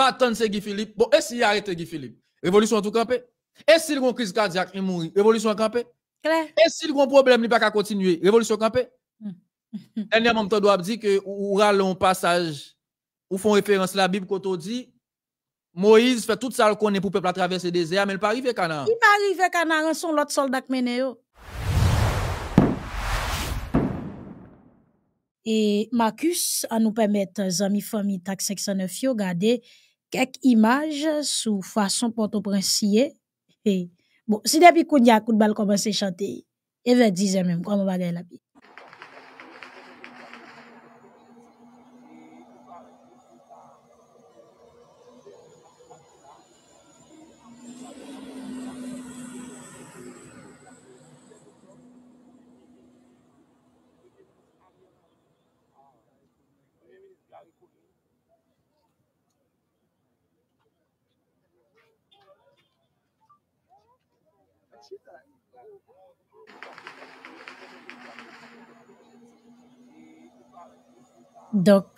pas attendre c'est Guy Philippe. Bon, et s'il arrête Guy Philippe, révolution tout campé. Et s'il y a une crise cardiaque, il mourit, révolution campé. Et s'il y a un problème, il pas qu'à continuer, révolution campé. Hmm. Dernièrement, tu dois dire que ou rallons passage, ou font référence la Bible quand on dit Moïse fait tout ça qu'on est pour peuple à traverser le désert, mais il pas arrivé Canaan. Il pas arrivé Canaan, son l'autre soldat mené Et Marcus, à nous permettre, euh, amis, famille, taxe 609, yo, quelques images sous façon Port-au-Prince. Bon, si depuis qu'on y a coup de balle commencé à chanter, il va dire même comment va la vie. Donk,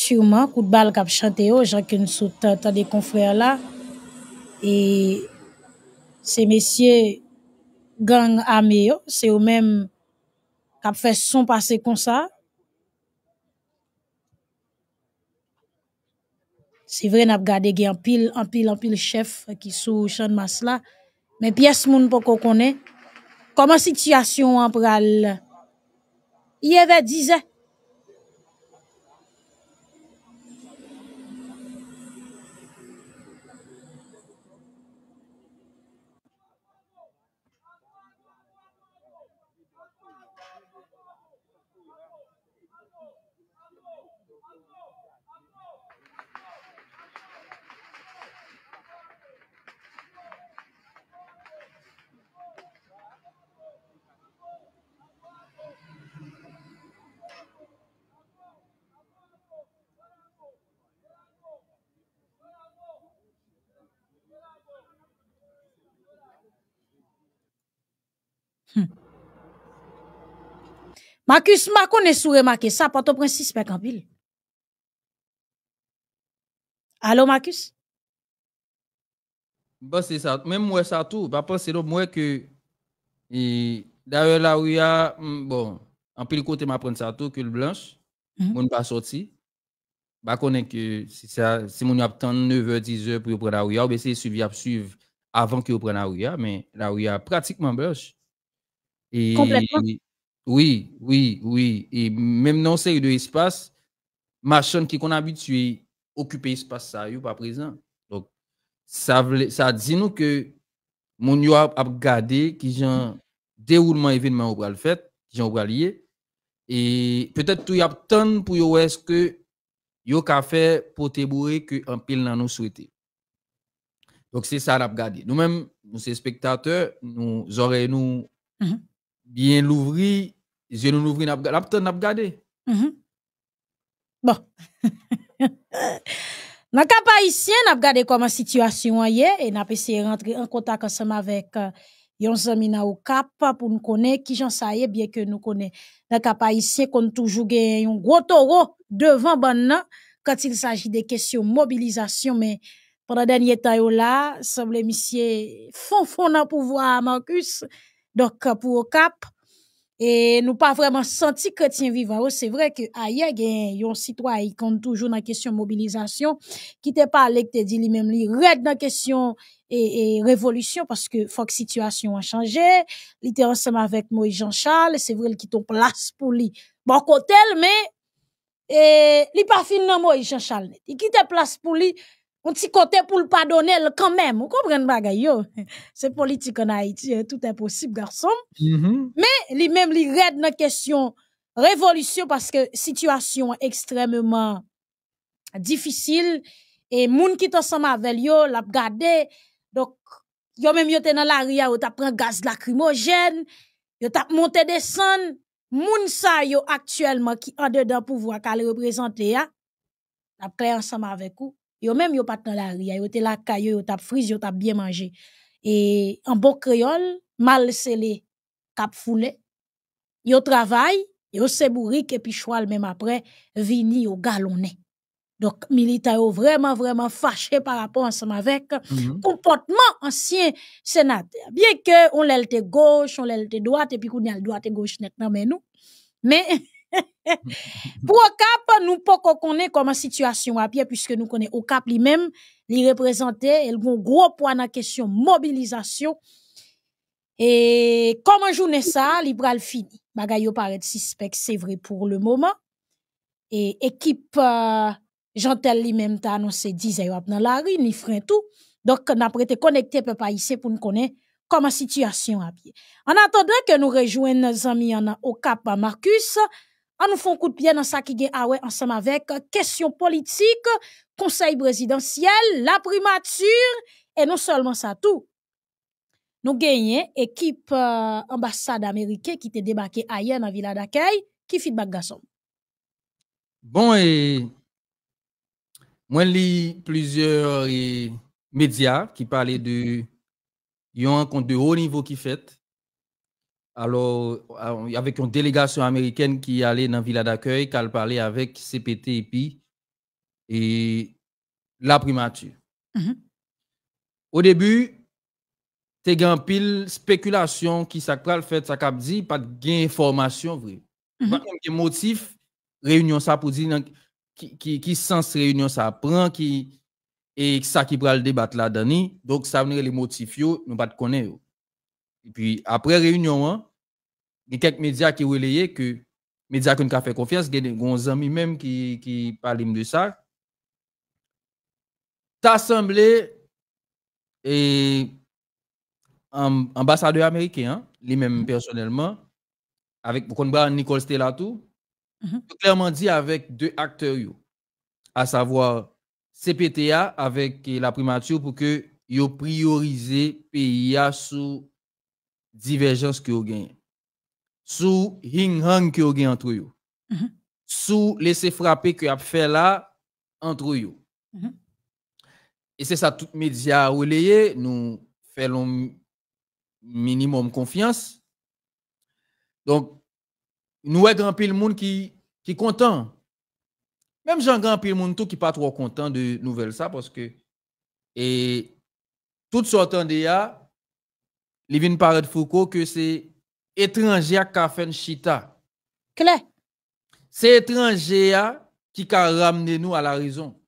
souman, kout bal kap chante yo, jankoun sou tan de konfrer la, e, se mesye, gang ame yo, se ou men, kap fes son pase kon sa, se vre nap gade ge, an pil, an pil, an pil, chef ki sou chan mas la, men pyes moun pou kou konen, koman sityasyon an pral, yeve dizen, Hmm. Marcus ma est sous-remarqué ça, port ton prince 6 en pile. Allô, Marcus? c'est ça. Même moi, ça tout. pas penser moi que. d'ailleurs, là où il y a. Bon, en pile côté, m'apprendre ça tout, que le blanche, mm -hmm. pas sorti. Bah, connaît que si ça, si mon attend 9h, 10h pour prendre la ou bien c'est suivi à suivre avant que prenne la mais la a pratiquement blanche. Et, Oui, oui, oui. Et même dans ces de espace, machin qui qu'on habitué occuper espace ça, yo pas présent. Donc ça ça dit nous que mon yo a, qui genre déroulement événement au fait, qui ont va et peut-être tout y a tant pour yo est-ce que yo ka fait te bourrer que en pile dans nous souhaiter. Donc c'est ça a Nous-mêmes, nous, ces spectateurs, nous aurions... nous mhm bien l'ouvrir... je nous ouvri, nous n'a pas Bon. Dans le cas haïtien, nous avons comment la situation est et nous avons essayé rentrer en contact ensemble avec qui amis ou Cap pour nous connaître qui j'en sais bien que nous connaissons. Dans le haïtien, nous toujours un gros taureau devant Banna quand il s'agit des questions de mobilisation. Mais pendant le dernier temps, là, semble fond M. Fonfon pouvoir, Marcus, donc, euh, pour au cap, et nous pas vraiment senti chrétien vivant. Oh, c'est vrai que ailleurs, il y a un citoyen qui compte toujours dans la question mobilisation, qui pas parlé, qui te dit lui-même, il red dans la question de révolution parce que faut situation a changé. Il était ensemble avec Moïse Jean-Charles, c'est vrai qu'il ont place pour lui. Bon, côté, mais, et, il pas fini dans Moïse Jean-Charles. Il quitte place pour lui. On petit côté pour le pardonner quand même. Vous comprenez bagay yo? C'est politique en Haïti, hein. tout est possible garçon. Mm-hmm. Mais lui même il raide dans question révolution parce que situation extrêmement difficile et moun qui ensemble avec yo l'a gardé. Donc yo même yo dans la ria yo pris un gaz lacrymogène, yo t'a monté descendre moun sa yo actuellement qui en dedans pouvoir qu'elle représenter a. T'a clair ensemble avec vous Yo même yo pas dans la ria, yo était la caillou yo t'a frise, yo t'a bien mangé. Et en bon créole, mal scellé, cap foulé. Yo travail, yo se bourrique et puis choual même après vini au galonné. Donc militaire yo vraiment vraiment fâché par rapport ensemble avec mm-hmm. comportement ancien sénateur. Bien que on été gauche, on été droite et puis qu'on a le droite et gauche net mais nous. Mais Pour Cap, nous pouvons connaître comment situation à pied, puisque nous connaissons Cap lui-même, il représenter, il a un gros point dans la question mobilisation. Et comment journée ça, il va fini. Bagayo paraît suspect, c'est vrai pour le moment. Et équipe euh, lui-même t'a annoncé 10 heures dans la rue, ni frein tout. Donc, on a prêté connecté peuple ici pour nous connaître comment situation à pied. En attendant que nous rejoignions nos amis en, au Cap Marcus, on ah, nous fait un coup de pied dans ça qui est ah ouais ensemble avec euh, question politique, conseil présidentiel, la primature et non seulement ça tout. Nous gagnons équipe euh, ambassade américaine qui était débarquée ailleurs dans Villa d'accueil. Qui feedback garçon? Bon et moi plusieurs médias qui parlaient de yon compte de haut niveau qui fait alors, euh, avec une délégation américaine qui allait dans la villa d'accueil, qui parlait avec CPT et et la primature. Mhm. Au début, c'est gen pile spéculation qui ça le fait ça cap dit pas de gain information vrai Pas mhm. motif réunion ça pour dire qui qui qui sens réunion ça prend qui et ça qui le débat là dedans donc ça venir les motifs nous pas de connaître et puis, après réunion, hein, il y a quelques médias qui relayaient que, médias qui nous fait confiance, il y a des amis même qui, qui parlent de ça. T'as semblé, un ambassadeur américain, hein, lui-même mhm. personnellement, avec Nicole Stellato, mm clairement dit avec deux acteurs, à savoir CPTA avec la primature pour que yo priorise pays sous divergence que vous gagnez, sous hing-hang que vous gagnez entre vous, mm-hmm. sous laisser frapper que vous fait là entre vous. Mm-hmm. Et c'est ça, tout média relayé, nous faisons minimum confiance. Donc, nous avons grand pile monde qui qui content. Même j'en grand pile monde tout qui pas trop content de nouvelles ça parce que et toute sorte de une parole de Foucault que c'est étranger qui a fait chita. C'est étranger qui a ramené nous à la raison.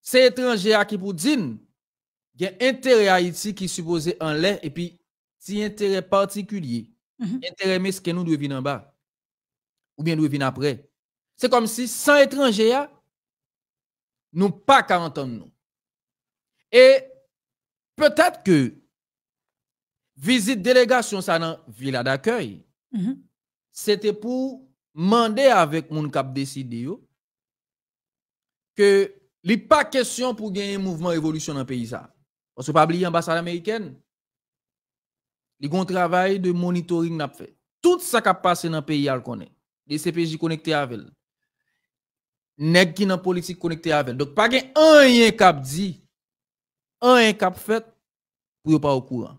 C'est étranger qui pour dire y a intérêt Haïti qui supposé en l'air et puis si intérêt particulier, Intérêt mhm. -hmm. nous devine en bas ou bien nous devine après. C'est comme si sans étranger nous pas qu'à entendre nous. Et peut-être que Visite délégation ça dans villa d'accueil. Mhm. C'était pour demander avec mon cap décidé que n'est pas question pour gagner un mouvement révolution dans pays ça. Parce que pas oublier ambassade américaine. Li un travail de monitoring n'a fait. Tout ça qui passé dans pays al connaît. Les CPJ connectés avec nèg qui dans politique connecté avec. Donc pas gain rien cap dit, un cap fait pour pas au courant.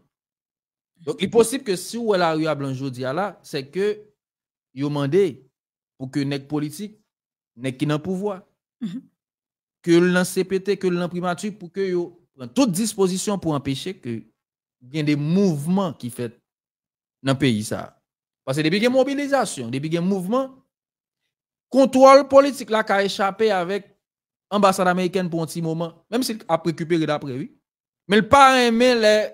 Donc, il est possible que si ou elle arrive à c'est que vous demandé pour que les politique, nek qui le pouvoir, mhm. que l'en CPT, que l'en primature, pour que yo prenne toute disposition pour empêcher que y ait des mouvements qui fait dans le pays. Ça. Parce que depuis qu'il y mobilisation, depuis qu'il y mouvement, contrôle politique là qui a échappé avec l'ambassade américaine pour un petit moment, même s'il a récupéré d'après, lui, Mais le pas aimé les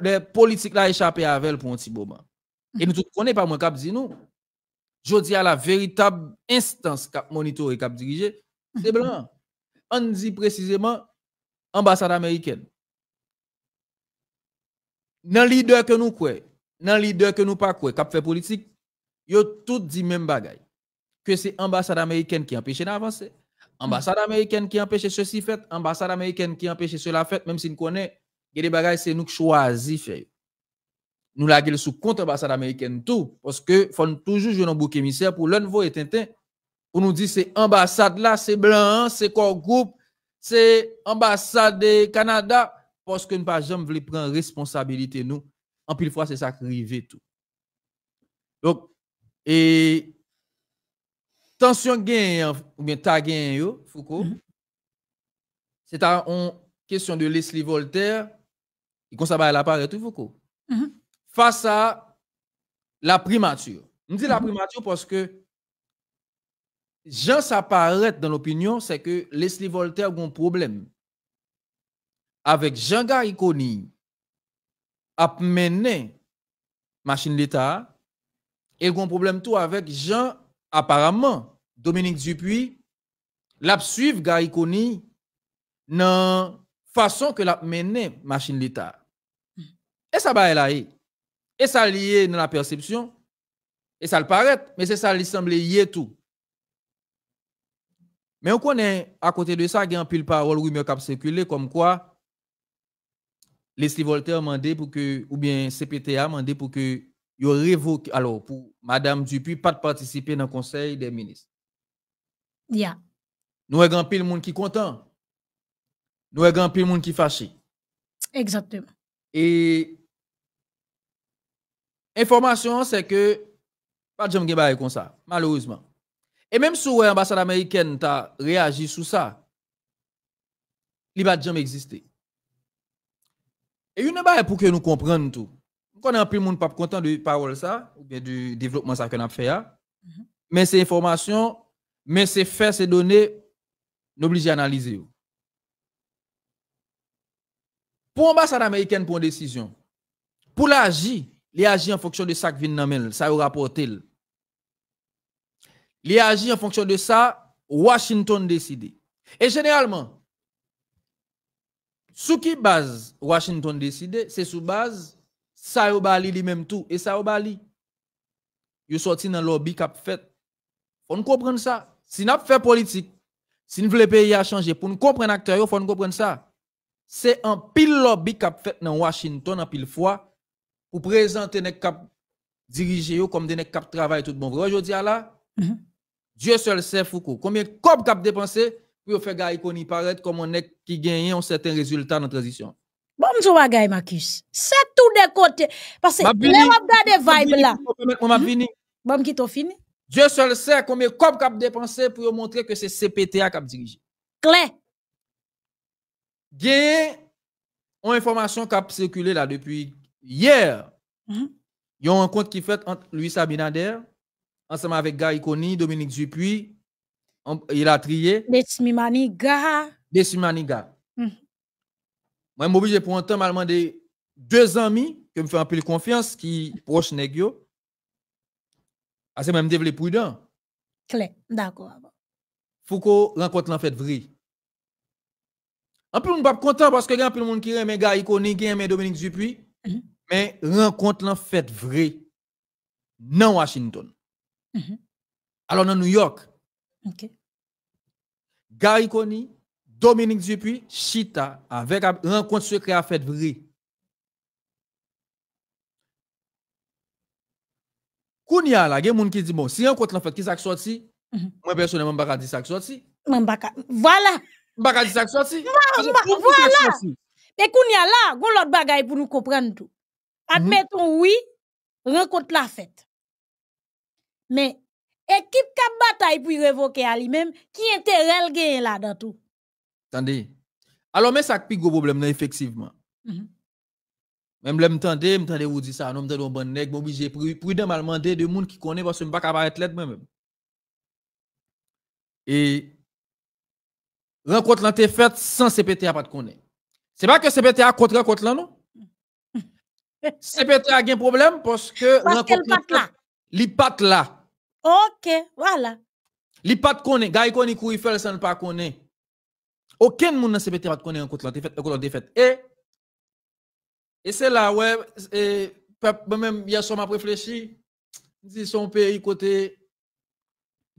les politiques là ont échappé à Velle pour petit boma Et nous ne connaissons pas moi, cap. dire nous. Je dis à la véritable instance qui monitor et qui dirigé, c'est blanc. On dit précisément ambassade américaine. Dans leader que nous croyons, dans leader que nous ne pas, quoi. Cap fait politique, ils tous tout dit même bagaille. Que c'est l'ambassade américaine qui a empêché d'avancer, l'ambassade mm. américaine qui a empêché ceci fait, l'ambassade américaine qui a empêché cela fait, même s'ils connaît gen de bagay c'est nous qui chwazi Nous sous américaine tout, parce que faut toujours jouer dans bouc émissaire pour l'envoi et tintin, on nous dit c'est ambassade là, c'est blanc, c'est le groupe, c'est ambassade Canada, parce que nous ne jamais pas prendre responsabilité nous. En plus, fois, c'est ça qui arrive tout. Donc, et tension gain, ou bien ta gain, Foucault, mm-hmm. c'est une question de Leslie Voltaire il ça, va tout beaucoup. Mm-hmm. Face à la primature. On dit la mm-hmm. primature parce que Jean apparaît dans l'opinion, c'est que Leslie Voltaire a un problème avec Jean Gariconi a mené machine d'État et un problème tout avec Jean apparemment Dominique Dupuis l'a suivre Gariconi dans façon que l'a mené machine d'État. Et ça va là. Eh. Et ça lié dans la perception. Et ça le paraît, mais c'est ça qui semble lié tout. Mais on connaît à côté de ça, il y a un pile parole qui a circulé comme quoi Leslie Voltaire a demandé pour que, ou bien CPTA a demandé pour que il révoque, alors pour Madame Dupuis, pas de participer dans le Conseil des ministres. Yeah. Nous avons un pile monde qui est content. Nous avons un pile monde qui est fâché. Exactement. Et Information, c'est que pas de gens comme ça, malheureusement. Et même si l'ambassade américaine a réagi sur ça, il n'y a pas de exister. Et une pour que nous comprenions tout. Nous un peu monde pas content de parole ça ou du développement ça qu'on a fait hein. mhm. Mais ces informations, mais ces faits, ces données, nous obligés à analyser. Pour l'ambassade américaine pour une décision, pour l'agir, li agi en fonction de ça qui vient monde, ça rapporté. Li agi en fonction de ça, Washington décide. Et généralement, sous qui base Washington décide, c'est sous base ça yo bali lui même tout et ça bali. Yo sorti dans lobby cap fait. On comprendre ça. Si n'a fait politique, si nous voulons pays à changer pour nous comprendre acteur, faut comprendre ça. C'est un pile lobby cap fait dans Washington en pile fois ou présenter les cap dirigé comme des cap travail tout bon. Aujourd'hui là, mhm. Dieu seul sait Foucault. Combien de cap dépensé pour faire gars qu'on paraître comme on est qui gagne un certain résultat dans la transition. Bon, je Marcus. C'est tout de côté parce que les de vibe là. On m'a mhm. fini. Bon qui fini. Dieu seul sait combien de cop cap dépensé pour montrer que c'est CPTA cap dirigé. Clé. Gain ont information cap circulé là depuis Hier, il y a une rencontre qui fait entre Luis Abinader, ensemble avec Gary Iconi, Dominique Dupuis, il a trié. Desmimaniga. Desmimaniga. Mhm. Moi, je suis obligé pour un temps, je de deux amis qui me font un peu de confiance, qui proche Negio. Assez c'est même développé prudent. Clé, d'accord. Foucault rencontre l'en fait vrai. En plus, on ne pas content parce que y a un peu de monde qui aime Gary Iconi, qui aime Dominique Dupuis. Mhm. Mais rencontre l'en fait vrai non Washington. Mhm. Alors dans New York. OK. Gary Coney, Dominique Dupuis, Chita avec rencontre secret à fait vrai. Kounia la, gen moun ki di bon, si rencontre l'en fête qui s'est mhm. sorti, moi personnellement m'baka di ça sorti. M'baka voilà. M'baka di ça sorti. Voilà. Mais Kounia là, gon l'autre bagaille pour nous comprendre tout. Admeton oui, renkote la fèt. Men, ekip kap batay pou y revoke ali men, ki ente rel gen la datou. Tande, alo men sakpik go problem nan efeksivman. Men mle mtande, mtande wou di sa, nan mtande wou bannek, mou bi jepri, pridem alman de, de moun ki kone, vasou mba kabaret let mwen men. E, renkote lan te fèt, san sepete apat kone. Se pa ke sepete akotre akot lan nou? C'est peut-être un problème parce que l'entreprise pat là. OK, voilà. L'IPAT pat connaît, gars connaît qui fait ça ne pas connaît. Aucun monde dans CPT pas connaît la compte En fait la défaite. Et et c'est là ouais et ben même hier soir m'a réfléchi, dit son pays côté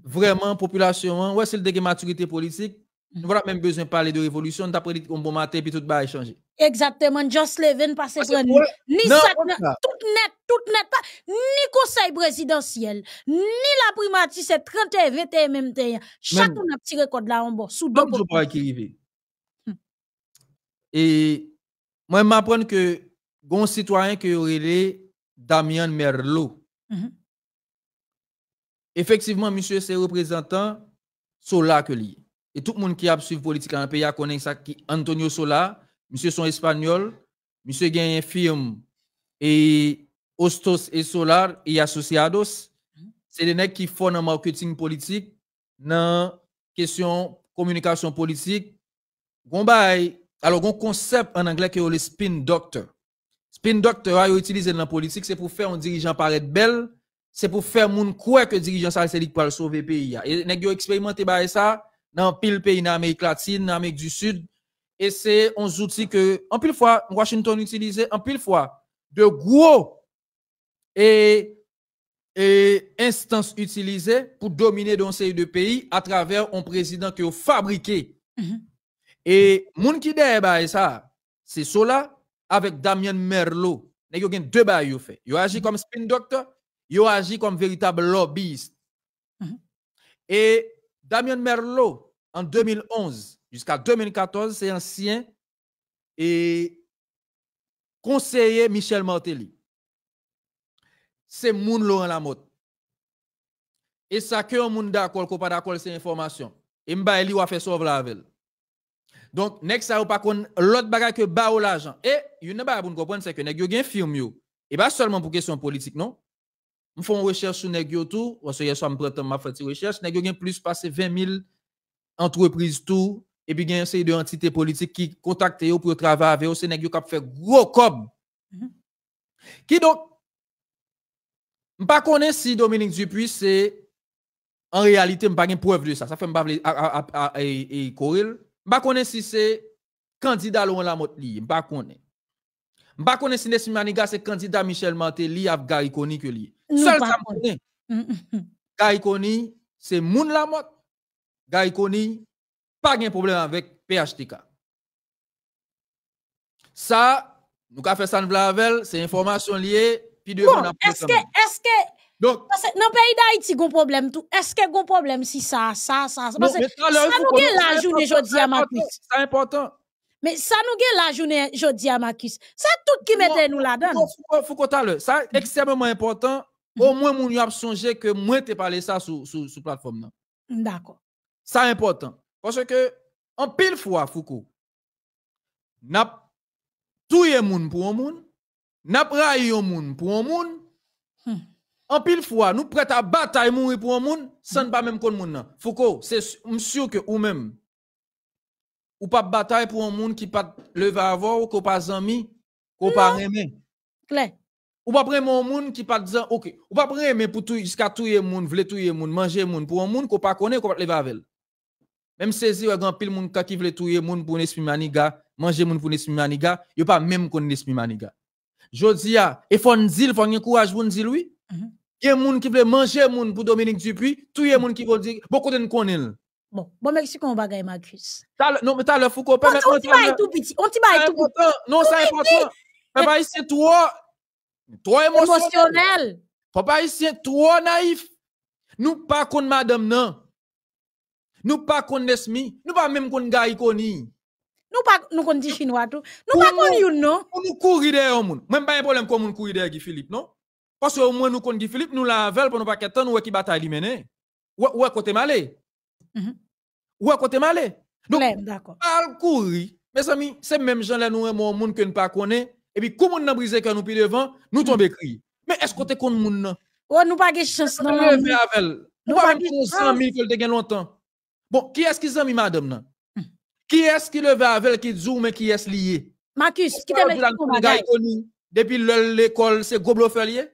vraiment population, hein. ouais c'est le dégué maturité politique Mm. On n'a même besoin de parler de révolution, d'après un bon matin, puis tout va changer. Exactement, just Levin passe pour Ni non, tout net, tout net, pas, ni conseil présidentiel, ni la primatie, c'est 31, 21, même Chacun a tiré record là en bas, sous deux qui hmm. Et moi, je m'apprends que, bon citoyen que relais Damien Merlot. Mhm. Effectivement, monsieur, c'est représentant, cela que lié. Et tout le monde qui a suivi politique en pays a connaît ça qui Antonio Sola, monsieur son espagnol, monsieur gagne firme et Ostos et Solar et Associados. Mm-hmm. C'est les mecs qui font un marketing politique, dans question communication politique. alors, un concept en anglais qui est le spin doctor. Spin doctor a utilisé dans la politique, c'est pour faire un dirigeant paraître belle, c'est pour faire monde croire que dirigeant ça c'est pour qui sauver pays. Et nèg expérimenté ça, dans pile pays en Amérique latine, en Amérique du Sud. Et c'est un outil que, en pile fois, Washington utilisait, en pile fois, de gros et, instances utilisées pour dominer dans ces deux pays à travers un président qui a fabriqué. Mhm. Et qui bah, ça, c'est cela avec Damien Merlot. y a deux bails fait. agi mhm. comme spin doctor, il a agi comme véritable lobbyiste. Mhm. Et Damien Merlot, en 2011 jusqu'à 2014, c'est ancien et conseiller Michel Martelly. C'est en Laurent Lamotte. Et ça que on monde d'accord, qu'on pas d'accord, ces information. Et m'a a fait la ville. Donc, next ça ou pas kon l'autre bagage que ba ne l'argent. Et, une bah, pas pour comprendre, c'est que vous avez un film yo. Et pas seulement pour question politique, non? Je fais une recherche sur Negio tout. Parce que hier soir, je ma une recherche. Negio a plus de 20 000 entreprises tout. Et puis, il y a une série d'entités politiques qui contactent pour travailler avec eux. C'est qui a fait gros cob. Mhm. Qui donc? Je ne connais si Dominique Dupuis, c'est en réalité, je n'ai pas de preuve de ça. Ça fait je ne connais pas si c'est candidat Laurent Lamotte. Je ne connais pas. Je ne connais pas si c'est Maniga, c'est candidat Michel Mantelli, Afgari Koni que li. Seul ça hum, hum, hum. c'est moun la mot. Gaïkoni, pas de problème avec PHTK. Ça, nous avons fait ça avec c'est information liée. Puis de bon, est-ce que, est-ce que, donc, dans le pays d'Haïti, il problème tout. Est-ce que y un problème si ça, ça, ça? Parce que ça nous gagne la journée aujourd'hui à Marcus. C'est important. Mais ça nous gagne la journée aujourd'hui à Marcus. Ça tout qui mettait nous là-dedans. Foucault, ça extrêmement important. Au mhm. moins, moun a songé que moi t'ai parlé ça sur sur sur plateforme D'accord. Ça important parce que en pile fois Foucault n'a touye moun pour un moun, n'a un moun pour un moun. Hmm. En pile fois, nous prêts à bataille mourir pour un monde sans hmm. pas même kon moun Foucault, c'est sûr que ou même ou pas bataille pour un monde qui pas lever avant ou qu'on pas ami, qu'on pas aimé. Claire. Ou pas prendre mon monde qui pas disant OK, ou pas prendre mais pour tout jusqu'à tout le monde, veut tout le monde, manger monde pour un monde qu'on pas connaît, qu'on pas lever avec. Même saisir un grand pile monde qui veut tout le monde pour esprit maniga, manger monde pour esprit maniga, il pas même connaît esprit maniga. Jodia, et faut dire, faut encourager pour dire oui. Il y a monde qui veut manger monde pour Dominique Dupuis, tout le monde qui veut dire beaucoup de connaît. Bon, bon Mexique, on bagaille Marcus. Non, mais t'as le Foucault. On t'y baille tout petit. On t'y tout petit. Non, est important. Mais bah, ici, toi, Trop émotionnel. Papa ici, trop naïf. Nous pas qu'on madame non. Nous pas qu'on Nesmi. Nous pas même qu'on gars Nous pas nous qu'on chinois tout. Nous pas qu'on you non. Nous courir derrière moun. Même pas un problème comme nous courir derrière Guy Philippe non. Parce que au moins nous qu'on Guy Philippe nous la pour nous pas qu'être nous qui bataille mener. Ou à côté malé. Mhm. Ou à côté malé. Donc, d'accord. courir. Mes amis, c'est même gens là nous un monde que nous pas connaît et puis, comme on a brisé que nous puis devant, nous tombons cri. Mais est-ce qu'on te es? mon Oh, nous pas de chance non. Nous pas de que longtemps. Bon, qui est-ce qui s'en mis madame hmm. Qui est-ce qui veut avec qui est mais qui est lié? Marcus, qui t'a mis Depuis l'école, c'est Qu'est-ce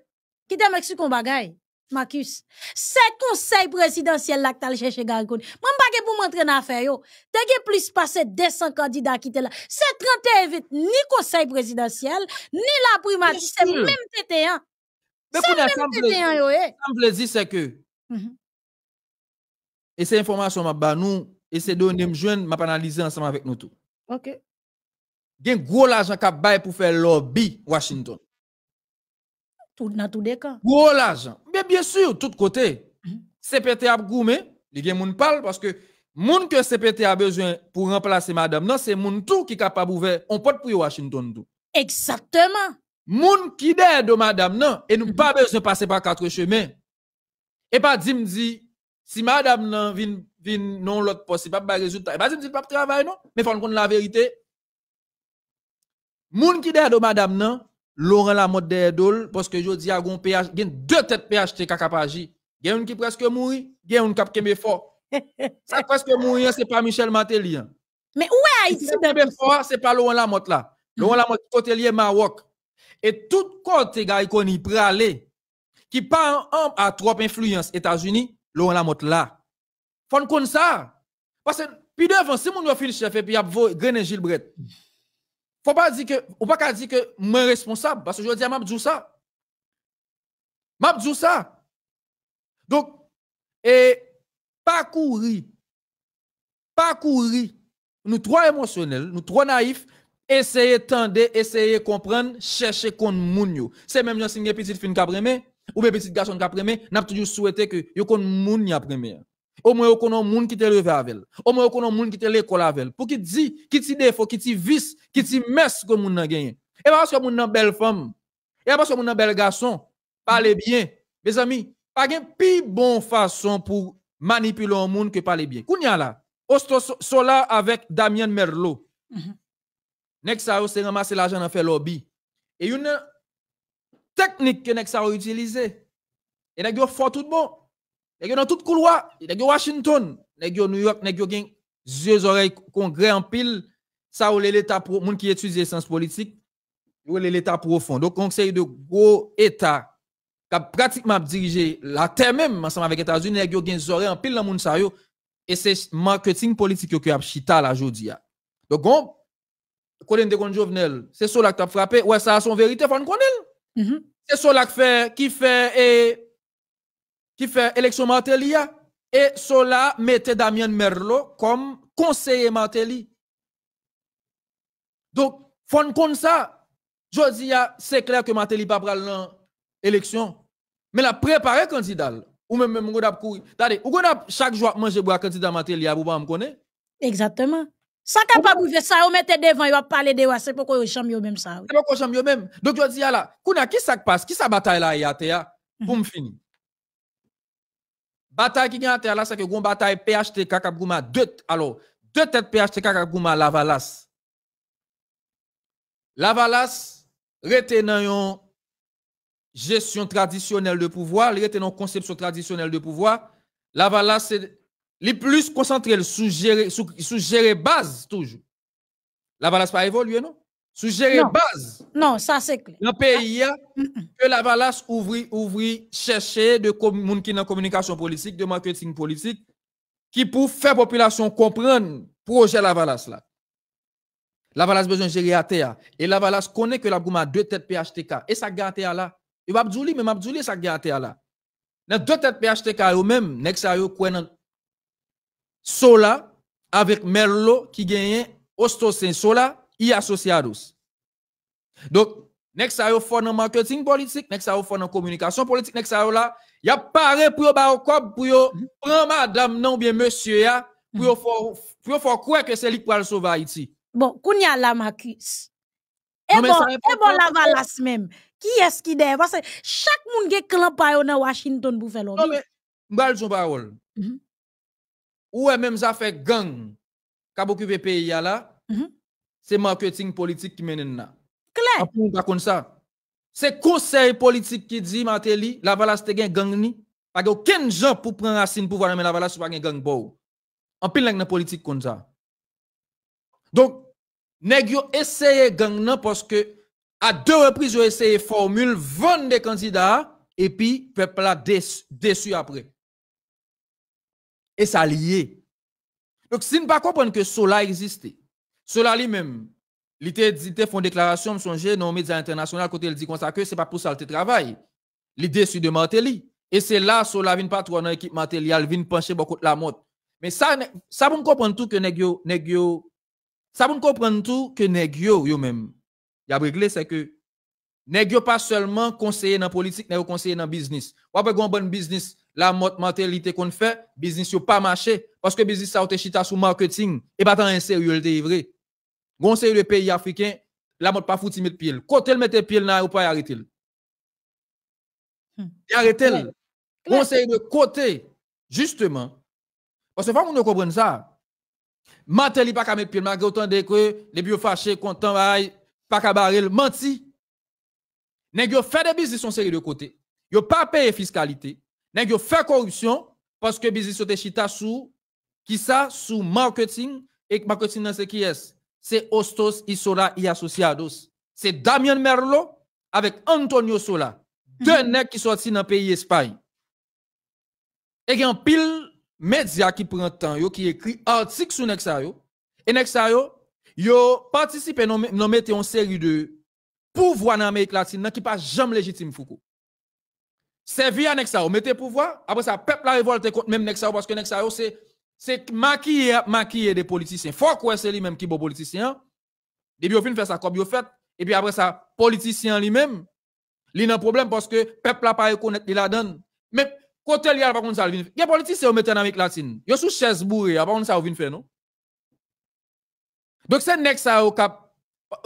Qui t'a mis bagaille? Marcus, c'est conseil présidentiel là que t'as cherché Gargoun. Moi, pas pour montrer dans affaire yo. T'as plus passé 200 candidats qui étaient là. C'est 31 vite, ni conseil présidentiel, ni la primature, c'est même TT1. C'est même TT1 yo, eh. Le dit, c'est que, mhm. et ces informations m'a ba nous, et ces données me joindre, m'a analysé ensemble avec nous tout. OK. un gros l'argent qu'a pour faire lobby Washington. Tout, dans tous les cas. Gros l'argent. Mais bien sûr, tout côté. CPT a gourmé, il y a moun parle parce que moun que CPT a besoin pour remplacer madame, non, c'est moun tout qui est capable d'ouvrir on porte pour Washington tout. Exactement. Moun qui de madame, non, et nous mhm. pas besoin de passer par quatre chemins. Et pas dit me dit si madame non vin vin non l'autre possible pas résultat. Et pas dit pas pas travail non, mais faut qu'on la vérité. Moun qui de madame non Laurent Lamotte de parce que je dis à gon PH, deux têtes PHT en a une qui presque mouri, a une qui est fort. Ça presque mouri, hein, c'est pas Michel Matéli. Hein. Mais où est Haïti? Kembe c'est pas Laurent Lamotte là. Mm-hmm. Laurent Lamotte, côté Maroc. Et tout côté, gars, qu'on pralé, qui pas en à trop influence États-Unis, Laurent Lamotte là. Faut qu'on ça. Parce que, puis devant, si mon le chef, et puis y a Grené Gilbert. Faut pas dire que, ou pas qu'à dire que moi responsable, parce que je dis à dit ça. dit ça. Donc, et pas courir, pas courir. Nous trois émotionnels, nous trois naïfs, essayez tendre, essayez comprendre, chercher qu'on moun C'est même si une petit film qui ou bien petit garçon qui a n'a toujours souhaité que yo kon moun y a au moins, on a monde qui te levé avec elle. Au moins, on a monde qui te l'école avec elle. Pour qui dit, qui dit défaut, qui dit vice, qui dit messe que monde gagné. Et parce que monde belle femme. Et parce que monde bel garçon. Parlez bien. Mes amis, pas de plus bonne façon pour manipuler un monde que parler bien. Kounya là, Sola avec Damien Merlot. Mhm. Nek sa c'est ramasser l'argent dans fait lobby. Et une technique que nek a utilisé. Et nek yo fort tout bon. Nèg dans tout couloir, nèg Washington, nèg New York, nèg gen yeux oreilles congrès en pile, ça ou l'état pour moun qui étudie sciences politique, ou l'état profond. Donc conseil de gros état qui a pratiquement dirigé la terre même ensemble avec États-Unis, nèg yo gen oreilles en pile dans moun sa yo et c'est marketing politique qui a chita la jodi a. Donc on connaît de kon Jovenel, c'est ça qui a frappé, ouais ça a son vérité, faut connaître. Mm-hmm. C'est ça qui fait qui fait et qui fait élection Martelly et cela mettait Damien Merlo comme conseiller Martelly. Donc, font comme ça. dis, ah, c'est clair que Martelly pas pral l'élection, Mais la préparé candidat ou même même chaque jour manger bois candidat Martelly ah, vous pas me connaître. Exactement. Ça capable faire ça, on mettez devant, il va parler de c'est pourquoi vous yo même ça. C'est pourquoi chambre même. Donc je dis ah là, qui ça passe, qui ça bataille là pour mhm. me finir. Bataille qui gagne là, c'est que une bataille PHTK kakaguma deux, alors, deux têtes PHTK Kakabouma, Lavalas. Lavalas, retenant gestion traditionnelle de pouvoir, retenant conception traditionnelle de pouvoir. Lavalas, c'est les plus concentré sous-géré, sous, sous base toujours. Lavalas pas évolué, non? sous base. Non, ça c'est clair. Dans le pays, que la valas ouvre, ouvre, chercher de monde qui communication politique, de marketing politique, qui pour faire population comprendre projet la valas là. La valas besoin de gérer à terre. Et la valas connaît que la gouma deux têtes PHTK. Et ça gâte à là. Il va dire, mais il va ça gâte à là. Dans deux têtes PHTK, eux même, nek sa yo Sola avec Merlo qui gagne Ostosin Sola y associados. Donc, nek sa yo fon nan marketing politique, nek sa yo fon nan communication politique, nek sa yo la, y a paré pour yo ba kop pour yo mhm. prendre madame non bien monsieur pour yo mhm. fò, pour yo croire que c'est lui qui va sauver Haïti. Bon, kounya la makis. E et bon, et bon la valas même. Qui est-ce qui derrière parce que chaque monde gen clan pa yo nan Washington pour faire l'homme. Non mais m'bal son parole. Mhm. Ou même ça fait gang qui a pays là c'est marketing politique qui mène là. Claire. pas comme ça. C'est conseil politique qui dit Mateli, la valasse te gen gang ni. Pas aucun gens pour prendre racine pour voir la valasse pas gen gang bo. En pile la politique comme ça. Donc nèg yo essayer gang nan parce que à deux reprises yo essayé formule vendre des candidats et puis peuple là déçu, après. Et ça lié. Donc si ne pas comprendre que cela existe. Cela lui-même, il a fait une déclaration, me songer, dans les médias internationaux, côté il dit comme ça que ce n'est pas pour ça le travail. L'idée, c'est de Martelly. Et c'est là, cela vient pas trop dans l'équipe Martelly, il vient pencher beaucoup de la mode. Mais ça, ça vous comprendre tout que Negio, Negio, ça vous comprendre tout que Negio, lui-même, il a réglé, c'est que Negio pas seulement conseiller dans la politique, mais conseiller dans le business. Ou après, un bon business, la mentalité qu'on fait, business n'a pas marché, parce que business ça a été chita sur marketing, et pas tant un sérieux, le vrai. Conseil le pays africain, la mode pas foutu mettre pied. Côté le mettre pied là, ou pas arrêter. Hmm. Arrêter. l Conseil de côté, justement. Parce que vous nous comprendre ça. Matel li pas qu'à mettre pied malgré autant de que les bio fâchés content pas qu'à barrer menti. Nèg yo fait des business en série de côté. Yo pas payer fiscalité. Nèg yo fait corruption parce que business était chita sous qui ça sous marketing et marketing dans ce qui est c'est Ostos Isola y associados. C'est Damien Merlo avec Antonio Sola. Mhm. Deux nègres qui sont dans le pays d'Espagne. Et il y a un pile média qui prend temps, qui écrit article sur Nexayo. Et Nexayo, ça yo, yo participe non une série de pouvoirs dans l'Amérique latine qui pas jamais légitime Foucault. C'est via Nexayo. ça pouvoir, après ça peuple la révolte contre même parce que Nexayo, c'est c'est maquiller maquiller des politiciens. Faut que c'est lui-même qui est politicien. Depuis au fin fait ça comme il fait et puis après ça politicien lui-même, il a un problème parce que peuple là pas reconnaître la donne. Mais côté il y a pas comme ça Il y a politiciens mettent en Amérique latine. Yo sous chaise bourré, pas comme ça vient faire non. Donc c'est next ça au cap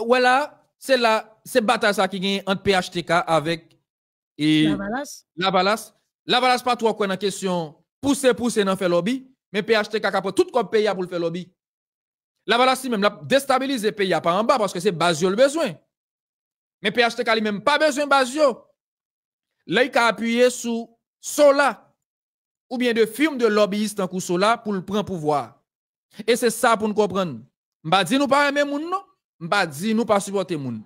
voilà, c'est là c'est bataille ça qui gagne entre PHTK avec et la balance La balance la balance pas trop quoi dans question pousser pousser dans faire lobby mais PHTK a tout comme pays pour le faire lobby. La voilà si même la déstabiliser pays pas en bas parce que c'est Basio le besoin. Mais PHTK lui même pas besoin Basio. Là il a appuyé sur Sola ou bien de firme de lobbyistes en Sola pour le prendre pouvoir. Et c'est ça pour nous comprendre. M'a dit nous pas aimer moun non, m'pa dit nous pas supporter moun.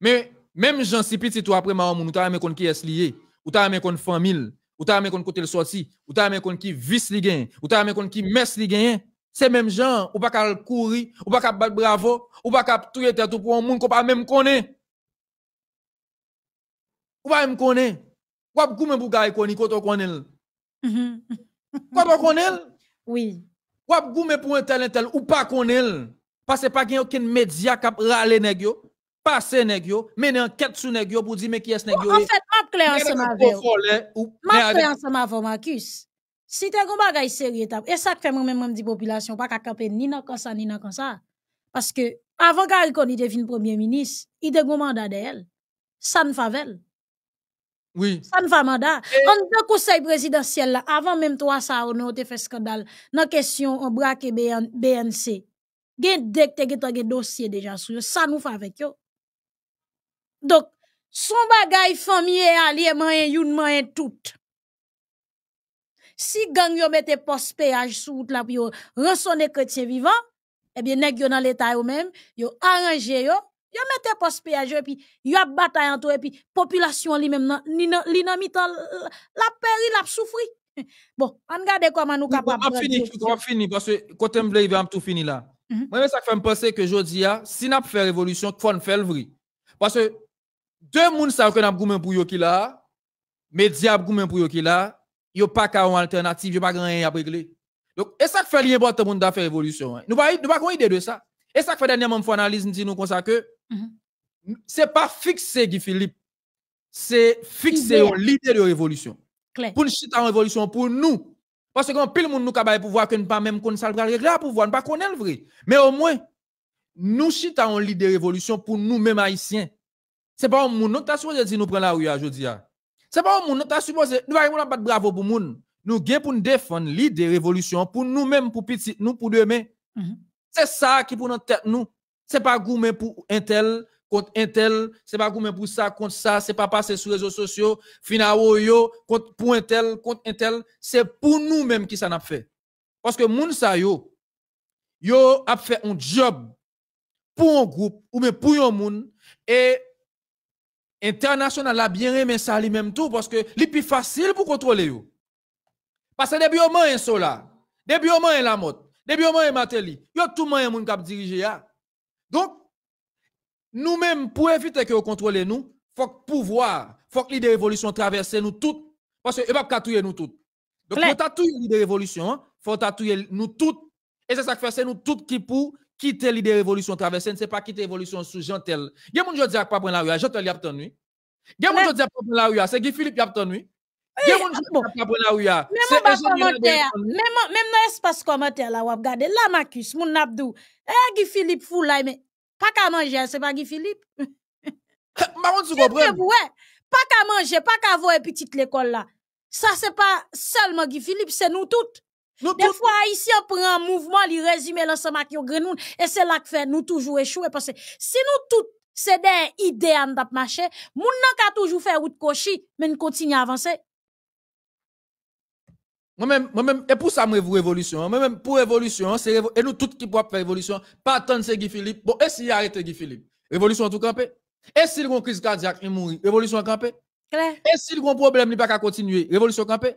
Mais même Jean si petit ou après m'a moun, ou ta aimer kon qui est lié, ou ta aimer kon famille, ou t'as même côté le sorti, ou t'as même qui vice li gagne, ou t'as même qui messe li gagne, c'est même gens, ou pas qu'à courir, ou pas qu'à battre bravo, ou pas qu'à tout être tout pour un monde qu'on pas même connaît. Ou pas même connaît. Ou pas goumé pour gagne connaît quand on connaît. Quand on connaît Oui. Ou pas goumé pour un tel tel ou pas connaît. Parce que pas gagne aucun média qui râler nèg yo, passer mais yo, enquête sur nèg pour dire mais qui est e- nèg ma ensemble avec vous. M'a ensemble Marcus. Si tu as un bagage sérieux, et ça fait moi-même des population, pas qu'à camper ni dans comme ça, ni dans comme ça. Parce que avant qu'il devienne premier ministre, il a un mandat d'elle. Ça ne favel. Oui. Ça ne fait mandat. Et... On conseil présidentiel, là, avant même toi, ça, on a fait scandale. Dans la question, on braque BNC. BNC. Il y a des dossiers déjà sur Ça nous fait avec eux. Donc, son bagay famye alye mayen youn mayen tout. Si gang yo mette post péage sous la pour yo des chrétien vivant, eh bien nèg yo dans l'état yon même, yo arrangé yo, yo mette post péage et puis yo a bataille entre et puis population li même li nan li nan mitan la péri la souffri. Bon, on regarde comment nous capable. On fini, on fini parce que côté mble yon va tout fini là. Mhm. Moi ça fait me penser que je dis ah, si n'a fait révolution, faut faire le vrai. Parce que deux moun savent que n'a goumen pour yo qui là, média goumen pour yo ki la yo pas ka il alternative, yo pas rien à régler. Donc et ça fait l'important moun da faire évolution. Hein. Nous pas nous pas idée de ça. Et ça fait dernièrement fois analyse nous dit nous comme ça que mm-hmm. c'est pas fixé Guy Philippe. C'est fixer l'idée de révolution. Pour nous chita en révolution pour nous. Parce que quand pile moun nous pour pouvoir que nous pas même qu'on ça régler pouvoir, nous pas connaître vrai. Mais au moins nous chita en l'idée de révolution pour nous mêmes haïtiens c'est pas un monde qui ta supposé nous nous la rue aujourd'hui. Hein, hein. C'est pas un monde qui ta supposé nous va pas de bravo pour monde. Nous gen pour nous défendre l'idée révolution pour nous-mêmes pour petit nous pour demain. Mhm. C'est ça qui pour tête nous. C'est pas gourmet pour un tel contre un tel, c'est pas gourmet pour ça contre ça, c'est pas passer sur les réseaux sociaux, finalement contre pour un tel, contre un tel, c'est pour nous-mêmes qui ça n'a fait. Parce que moun sa yo yo a fait un job pour un groupe ou même pour un monde et International a bien aimé ça lui-même tout parce que c'est plus facile pour contrôler. Parce que depuis au moins un là, depuis au moins la mode, depuis au moins Mateli, yo tout le monde qui diriger Donc nous-mêmes pour éviter que vous contrôlez nous, faut que pouvoir, faut que l'idée révolution traverse nous tous parce que va e pas nous toutes. Donc faut tatouer l'idée révolution, faut tatouer nous tous et c'est ça que fait c'est nous toutes qui pour quitter l'idée révolution traversée, c'est pas quitter révolution sous gentel. Il y a mon jodi a pas prendre la rue, J'entends y a tenu. Il y a mon jodi pas prendre la rue, c'est Guy Philippe qui a tenu. Il y a mon jodi a pas prendre la rue, commentaire. Même même dans espace commentaire là, a regarder là Marcus, mon Abdou. Eh Guy Philippe fou là mais pas qu'à manger, c'est pas Guy Philippe. Maman tu comprends Ouais. Pas qu'à manger, pas qu'à voir petite l'école là. Ça c'est pas seulement Guy Philippe, c'est nous toutes des fois, ici, on prend un mouvement, il résume l'ensemble qui au grenoun, et c'est là que fait nous toujours échouer, parce que si nous tout, c'est des idées en d'ap marché, moun nan ka toujours fait route cochi, mais nous continue à avancer. Moi-même, moi-même, et pour ça, moi, vous révolution, moi-même, pour révolution, c'est et nous tous qui pouvons faire révolution, pas attendre c'est Guy Philippe, bon, et si arrête Guy Philippe, révolution tout campé, hein, et s'il y a une crise cardiaque, il mourit, révolution campé, hein, et s'il y a un problème, il pas qu'à continuer, révolution campé, hein,